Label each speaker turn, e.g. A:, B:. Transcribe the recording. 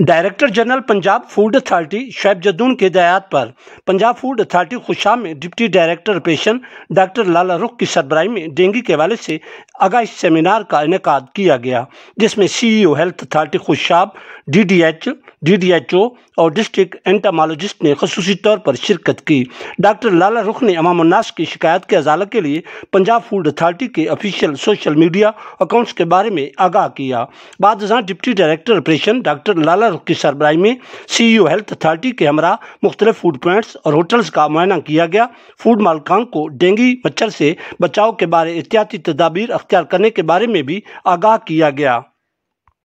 A: director general Punjab food authority शैब जदून के दयात पर पंजाब फूड अथॉरिटी खुशा में डिप्टी डायरेक्टर पेशन डॉक्टर लाला रुख की सरबराई में डेंगू के हवाले से इस सेमिनार का इनका किया गया जिसमें CEO health authority Khushab DDH DDHO और डिस्ट्रिक्ट एंटामोलोजिस्ट ने खसूसी तौर पर शिरकत की डॉक्टर लाला रुख ने अमाम उन्नास की शिकायत के अजाला के लिए पंजाब फूड अथॉरिटी के ऑफिशियल सोशल मीडिया अकाउंट्स के बारे में आगाह किया बाद deputy director operation doctor Lala डॉलर की सरबराही में सीईओ हेल्थ अथॉरिटी के हमरा मुख्तलिफ फूड प्लांट्स और होटल्स का मुआयना किया गया फूड मालकान को डेंगी मच्छर से बचाव के बारे एहतियाती तदाबीर अख्तियार करने के बारे में भी आगाह किया गया